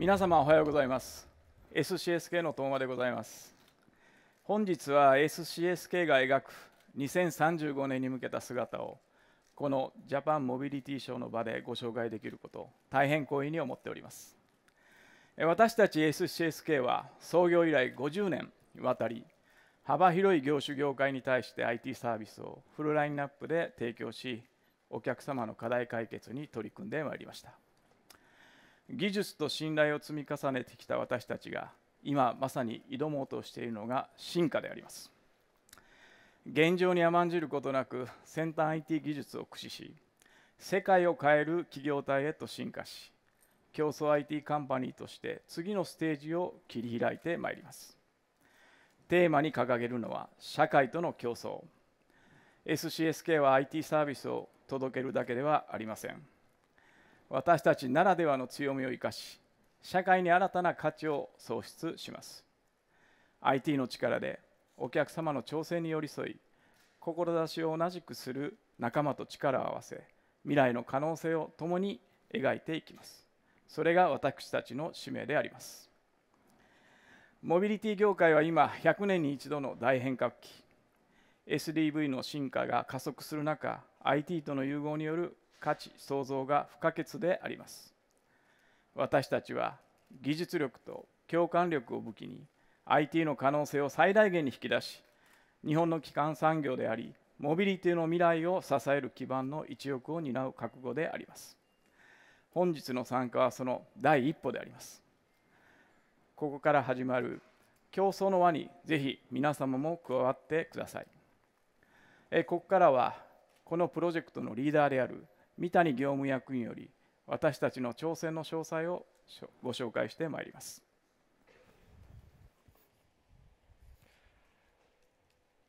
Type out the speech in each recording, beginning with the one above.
皆様おはようございます SCSK の東間でございます本日は SCSK が描く2035年に向けた姿をこのジャパンモビリティショーの場でご紹介できること大変光栄に思っております私たち SCSK は創業以来50年にわたり幅広い業種業界に対して IT サービスをフルラインナップで提供しお客様の課題解決に取り組んでまいりました技術と信頼を積み重ねてきた私たちが今まさに挑もうとしているのが進化であります現状に甘んじることなく先端 IT 技術を駆使し世界を変える企業体へと進化し競争 IT カンパニーとして次のステージを切り開いてまいりますテーマに掲げるのは社会との競争 SCSK は IT サービスを届けるだけではありません私たちならではの強みを生かし社会に新たな価値を創出します IT の力でお客様の調整に寄り添い志を同じくする仲間と力を合わせ未来の可能性を共に描いていきますそれが私たちの使命でありますモビリティ業界は今100年に一度の大変革期 SDV の進化が加速する中 IT との融合による価値創造が不可欠であります私たちは技術力と共感力を武器に IT の可能性を最大限に引き出し日本の基幹産業でありモビリティの未来を支える基盤の一翼を担う覚悟であります本日の参加はその第一歩でありますここから始まる競争の輪にぜひ皆様も加わってくださいえここからはこのプロジェクトのリーダーである三谷業務役員より私たちの挑戦の詳細をご紹介してまいります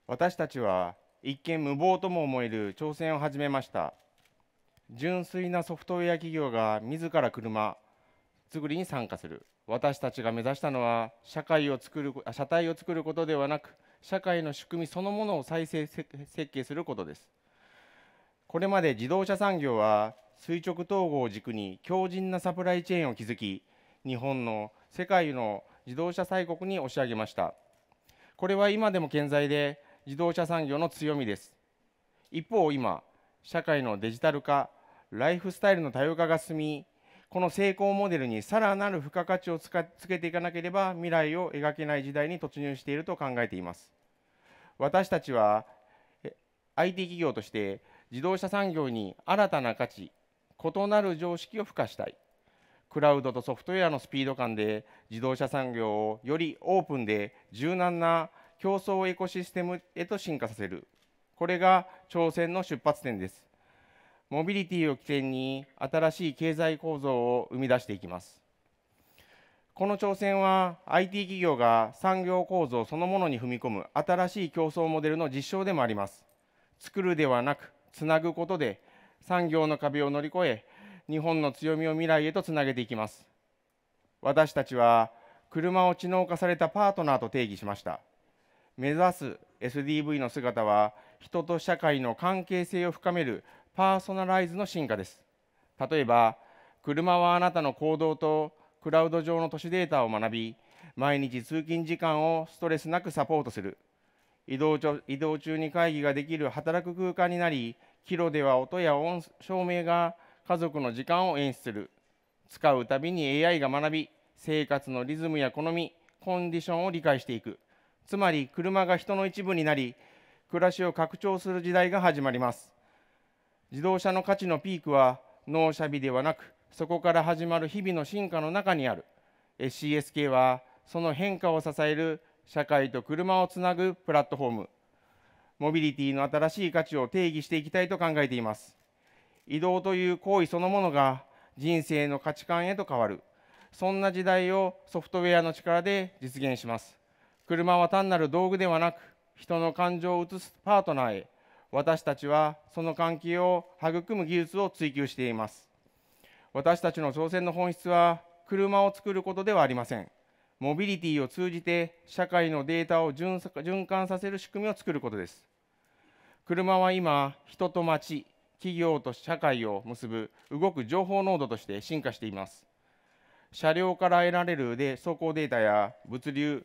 私たちは一見無謀とも思える挑戦を始めました純粋なソフトウェア企業が自ら車作りに参加する私たちが目指したのは社会を作る車体を作ることではなく社会の仕組みそのものを再生設計することですこれまで自動車産業は垂直統合を軸に強靭なサプライチェーンを築き日本の世界の自動車大国に押し上げましたこれは今でも健在で自動車産業の強みです一方今社会のデジタル化ライフスタイルの多様化が進みこの成功モデルにさらなる付加価値をつけていかなければ未来を描けない時代に突入していると考えています私たちは IT 企業として自動車産業に新たな価値異なる常識を付加したいクラウドとソフトウェアのスピード感で自動車産業をよりオープンで柔軟な競争エコシステムへと進化させるこれが挑戦の出発点ですモビリティを起点に新しい経済構造を生み出していきますこの挑戦は IT 企業が産業構造そのものに踏み込む新しい競争モデルの実証でもあります作るではなくつなぐことで産業の壁を乗り越え日本の強みを未来へとつなげていきます私たちは車を知能化されたパートナーと定義しました目指す SDV の姿は人と社会の関係性を深めるパーソナライズの進化です例えば車はあなたの行動とクラウド上の都市データを学び毎日通勤時間をストレスなくサポートする移動移動中に会議ができる働く空間になり帰路では音や音照明が家族の時間を演出する使うたびに AI が学び生活のリズムや好みコンディションを理解していくつまり車が人の一部になり暮らしを拡張する時代が始まります自動車の価値のピークは納車日ではなくそこから始まる日々の進化の中にある CSK はその変化を支える社会と車をつなぐプラットフォームモビリティの新しい価値を定義していきたいと考えています移動という行為そのものが人生の価値観へと変わるそんな時代をソフトウェアの力で実現します車は単なる道具ではなく人の感情を移すパートナーへ私たちはその関係を育む技術を追求しています私たちの挑戦の本質は車を作ることではありませんモビリティを通じて社会のデータを循環させる仕組みを作ることです。車は今、人と街、企業と社会を結ぶ動く情報濃度として進化しています。車両から得られるで走行データや物流、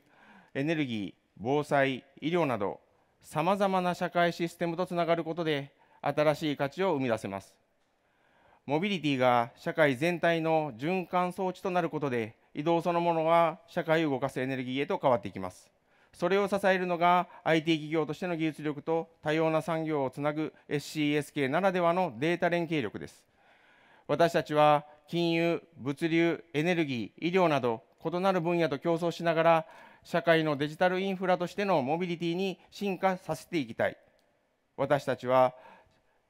エネルギー、防災、医療など、さまざまな社会システムとつながることで、新しい価値を生み出せます。モビリティが社会全体の循環装置となることで、移動そのものが社会を動かすエネルギーへと変わっていきます。それを支えるのが IT 企業としての技術力と多様な産業をつなぐ SCSK ならではのデータ連携力です。私たちは金融、物流、エネルギー、医療など異なる分野と競争しながら社会のデジタルインフラとしてのモビリティに進化させていきたい。私たちは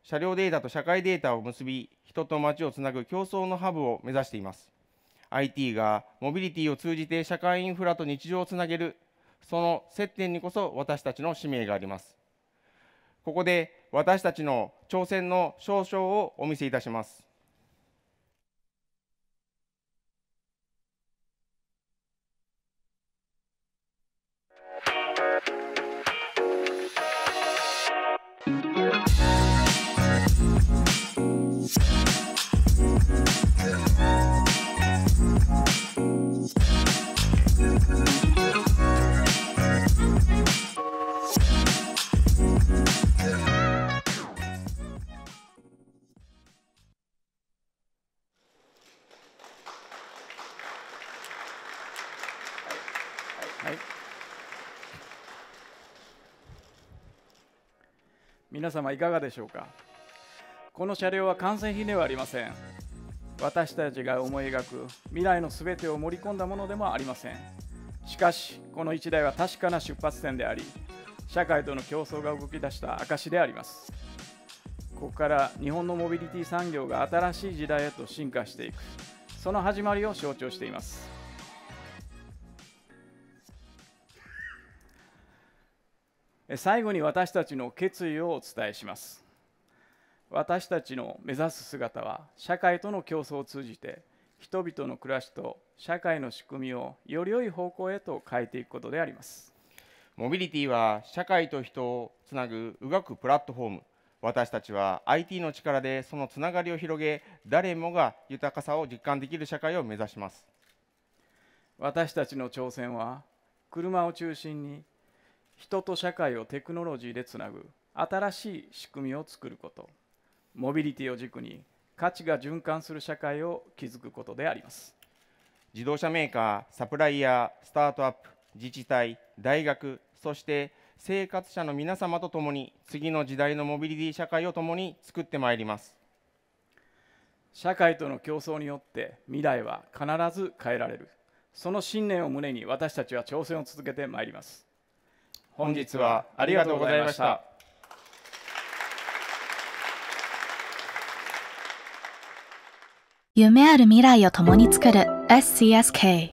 車両データと社会データを結び人と街をつなぐ競争のハブを目指しています。IT がモビリティを通じて社会インフラと日常をつなげるその接点にこそ私たちの使命がありますここで私たちの挑戦の少々をお見せいたします皆様いかがでしょうかこの車両は完成品ではありません私たちが思い描く未来の全てを盛り込んだものでもありませんしかしこの1台は確かな出発点であり社会との競争が動き出した証でありますここから日本のモビリティ産業が新しい時代へと進化していくその始まりを象徴しています最後に私たちの決意をお伝えします私たちの目指す姿は社会との競争を通じて人々の暮らしと社会の仕組みをより良い方向へと変えていくことでありますモビリティは社会と人をつなぐ動くプラットフォーム私たちは IT の力でそのつながりを広げ誰もが豊かさを実感できる社会を目指します私たちの挑戦は車を中心に人と社会をテクノロジーでつなぐ新しい仕組みを作ることモビリティを軸に価値が循環する社会を築くことであります自動車メーカーサプライヤースタートアップ自治体大学そして生活者の皆様と共に次の時代のモビリティ社会を共に作ってまいります社会との競争によって未来は必ず変えられるその信念を胸に私たちは挑戦を続けてまいります本日はありがとうございました。夢ある未来を共に作る SCSK